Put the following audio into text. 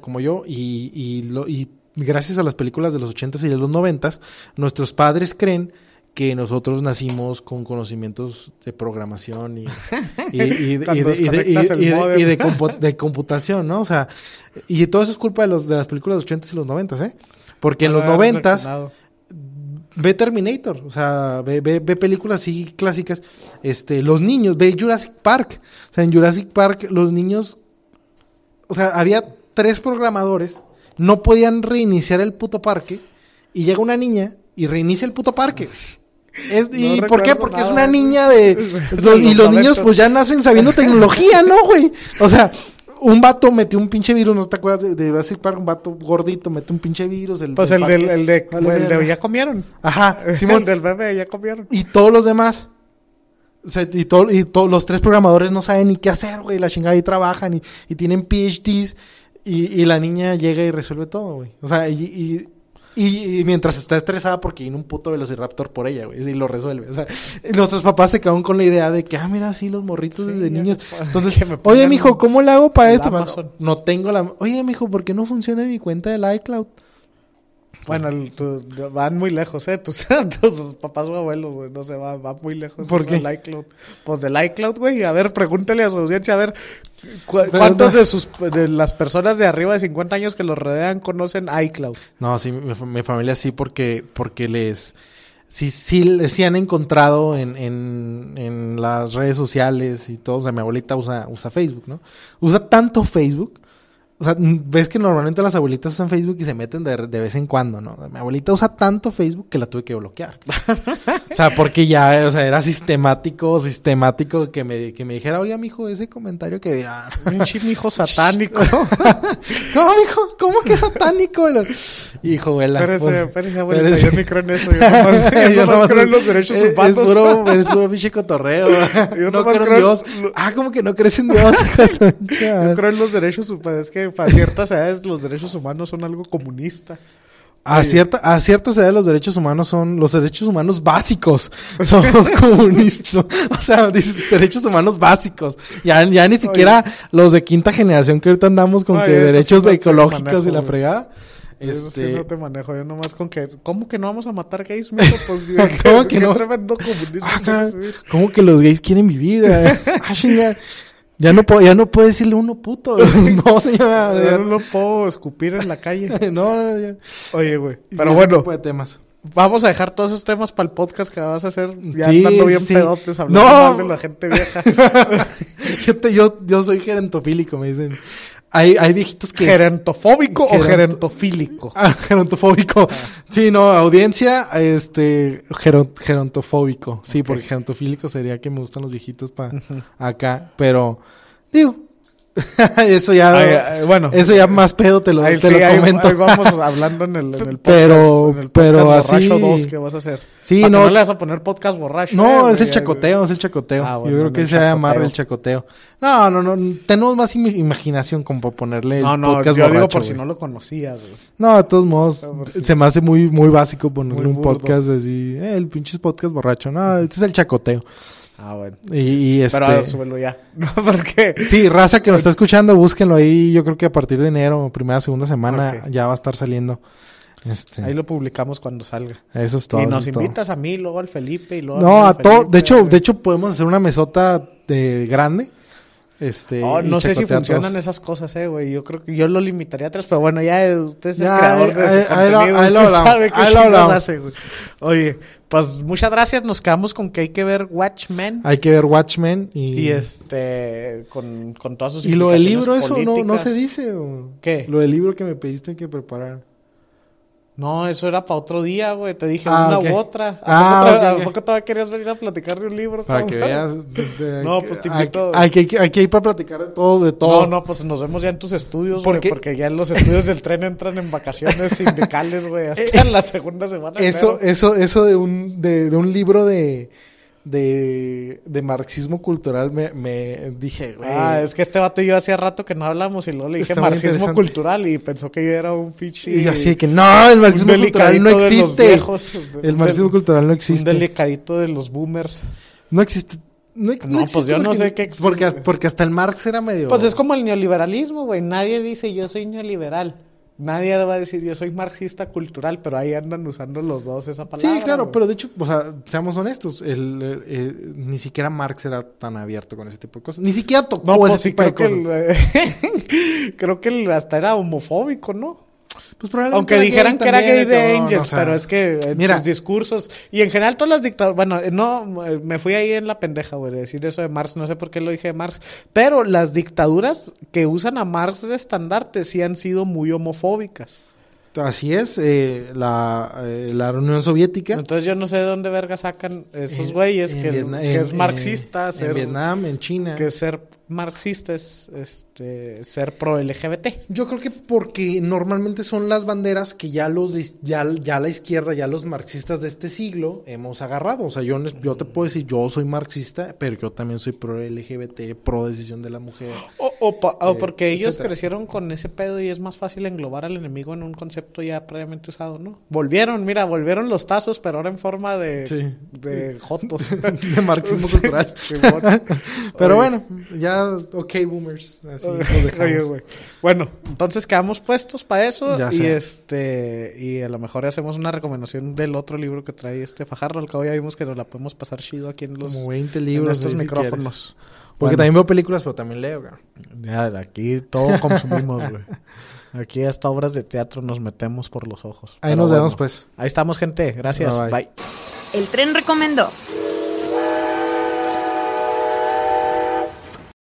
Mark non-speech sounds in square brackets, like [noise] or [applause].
como yo, y, gracias a las películas de los 80s y de los noventas, nuestros padres creen que nosotros nacimos con conocimientos de programación y, de, computación, ¿no? O sea, y todo eso es culpa de, los, de las películas de los 80 y los 90s, ¿eh? Porque en los noventas ve Terminator, o sea, ve, ve, películas así clásicas, este, los niños, ve Jurassic Park, o sea, en Jurassic Park los niños, o sea, había tres programadores no podían reiniciar el puto parque y llega una niña y reinicia el puto parque. [laughs] ¿Y por qué? Porque es una niña de... y los niños pues ya nacen sabiendo tecnología, ¿no, güey? O sea, un vato metió un pinche virus, ¿no te acuerdas de, de Park? Un vato gordito metió un pinche virus. pues el, el, de, el de, ya comieron. Ajá, [laughs] Simón. El del bebé ya comieron. Y todos los demás. y, todos los tres programadores no saben ni qué hacer, güey. La chingada y trabajan y, y tienen PhDs. Y, y la niña llega y resuelve todo, güey. O sea, y, y mientras está estresada porque viene un puto velociraptor por ella, güey, y lo resuelve. O sea, nuestros papás se quedaron con la idea de que, ah, mira, sí, los morritos de desde niños. Entonces, [laughs] oye, mijo, ¿cómo le hago para esto? No, no tengo la. Oye, mijo, ¿por qué no funciona mi cuenta del iCloud? Bueno, van muy lejos, ¿eh? [laughs] Tus, papás o abuelos, güey, no se van, va muy lejos. ¿Por iCloud. Pues del iCloud, güey. A ver, pregúntele a su audiencia, a ver, ¿cuántos de sus las personas de arriba de 50 años que los rodean conocen iCloud? No, sí, mi, familia sí, porque, porque les... Sí, sí, han encontrado en, las redes sociales y todo. O sea, mi abuelita usa, usa Facebook, ¿no? Usa tanto Facebook o sea, ves que normalmente las abuelitas usan Facebook y se meten de, de vez en cuando, ¿no? Mi abuelita usa tanto Facebook que la tuve que bloquear. o sea, porque ya, o sea, era sistemático, sistemático que me, que me dijera, oye, mijo, ese comentario que dirá. Un chip, satánico. [laughs] no, mijo, ¿cómo que satánico? Hijo, pero Espérese, pues, espérese, abuelita, yo no creo en eso. Yo, no creo en los derechos es, humanos. Es puro, es puro pinche cotorreo. [laughs] yo no creo en Dios. Ah, ¿cómo que no crees en Dios? [laughs] yo creo en los derechos humanos. Es que a para ciertas edades los derechos humanos son algo comunista. A, cierta, a ciertas edades los derechos humanos son los derechos humanos básicos. [laughs] Son [laughs] comunistas. O sea, derechos humanos básicos. Ya, ya ni siquiera los de quinta generación que ahorita andamos con que derechos ecológicos y la fregada. Eso este, no te manejo, yo nomás con que, ¿cómo que no vamos a matar gays? Pues, [laughs] ¿Cómo que, no? ¿Cómo que los gays quieren vivir? Eh? Ya no, puedo, ya no puedo decirle uno puto. [laughs] [laughs] no, señora. Ya, no lo puedo escupir en la calle. [laughs] no, ya. Oye, güey. Pero bueno. temas. Vamos a dejar todos esos temas para el podcast que vas a hacer. Ya sí, andando bien pedotes, hablando mal de la gente vieja. yo, yo, yo soy gerentofílico, me dicen hay, hay viejitos que. Ah, [laughs] gerontofóbico o gerontofílico. Ah, Sí, no, audiencia, este, gerontofóbico. Sí, porque gerontofílico sería que me gustan los viejitos para acá, pero digo, [laughs] eso ya. bueno. Eso ya más pedo te lo, comento. Ahí, vamos [laughs] hablando en el, podcast. Pero, pero así. Borracho 2 que vas a hacer. Sí, no. le vas a poner podcast borracho. No, eh, es, el chacoteo, ah, es el chacoteo, Yo creo que se va a llamar el chacoteo. No, no, no. Tenemos más imaginación como para ponerle podcast borracho no, podcast yo digo por si no lo conocías, No, de todos modos. Ah, se me hace muy, muy básico poner un podcast así. Eh, el pinche podcast borracho. No, este es el chacoteo. Ah, bueno. Y, y este... Pero súbelo ya. [laughs] No, Sí, raza que nos está escuchando, búsquenlo ahí. Yo creo que a partir de enero, primera, segunda semana, ya va a estar saliendo. Este... Ahí lo publicamos cuando salga. Eso es todo. Y nos invitas a mí, luego al Felipe y luego... No, a, a todo. De hecho, de hecho, podemos hacer una mesota de eh, grande este, oh, no sé si funcionan esas cosas, eh, güey. Yo creo que yo lo limitaría atrás tres, pero bueno, ya eh, usted es el creador de lo, qué Oye, pues muchas gracias. Nos quedamos con que hay que ver Watchmen. Hay que ver Watchmen y... este... Con, con todas sus Y lo del libro eso no, se dice. ¿o? ¿Qué? Lo del libro que me pediste que preparar. No, eso era para otro día, güey. Te dije ah, una u otra. ¿A, ah, poco, todavía querías venir a platicar de un libro? Para que veas. [laughs] no, pues te invito. Aquí, hay que hay para platicar de todo, de todo. No, no, pues nos vemos ya en tus estudios, güey. porque ya en los estudios del tren entran en vacaciones sindicales, güey. [laughs] Hasta en la segunda semana. Eso, eso, eso de un, de, de un libro de de, marxismo cultural me, me dije, ah, es que este vato y yo hacía rato que no hablamos y luego le dije marxismo cultural y pensó que era un pichi Y así que no, el marxismo cultural no existe. el marxismo cultural no existe. Un delicadito de los boomers. No existe. No, existe no pues yo no sé qué Porque, porque hasta el Marx era medio. Pues es como el neoliberalismo, güey. Nadie dice yo soy neoliberal. Nadie va a decir yo soy marxista cultural, pero ahí andan usando los dos esa palabra. Sí, claro, pero de hecho, o sea, seamos honestos, el, eh, eh, ni siquiera Marx era tan abierto con ese tipo de cosas. Ni siquiera tocó ese pues tipo de creo cosas. Que [laughs] creo que el hasta era homofóbico, ¿no? Pues Aunque dijeran que era gay de Angels, pero es que en sus discursos. Y en general todas las dictaduras. Bueno, no, eh, me fui ahí en la pendeja, güey, decir eso de Marx. No sé por qué lo dije de Marx. Pero las dictaduras que usan a Marx de estandarte sí han sido muy homofóbicas. Así es, eh, eh, la, Unión Soviética. Entonces yo no sé de dónde verga sacan esos güeyes que, es marxista. En, ser, en Vietnam, en China. Que ser marxista es este, ser pro LGBT. Yo creo que porque normalmente son las banderas que ya los ya, ya la izquierda, ya los marxistas de este siglo hemos agarrado. O sea, yo, yo te puedo decir, yo soy marxista, pero yo también soy pro LGBT, pro decisión de la mujer. O, eh, porque ellos crecieron con ese pedo y es más fácil englobar al enemigo en un concepto ya previamente usado, ¿no? Volvieron, mira, volvieron los tazos, pero ahora en forma de, de jotos. [laughs] de marxismo [laughs] cultural. [laughs] pero bueno, ya ok, boomers. Así Bueno, entonces quedamos puestos para eso. y este, y a lo mejor hacemos una recomendación del otro libro que trae este Fajardo, al cabo ya vimos que nos la podemos pasar chido aquí en los 20 libros, estos micrófonos. Porque también veo películas, pero también leo, güey. aquí todo consumimos, güey. Aquí hasta obras de teatro nos metemos por los ojos. Ahí nos vemos, pues. Ahí estamos, gente. Gracias. bye. El tren recomendó.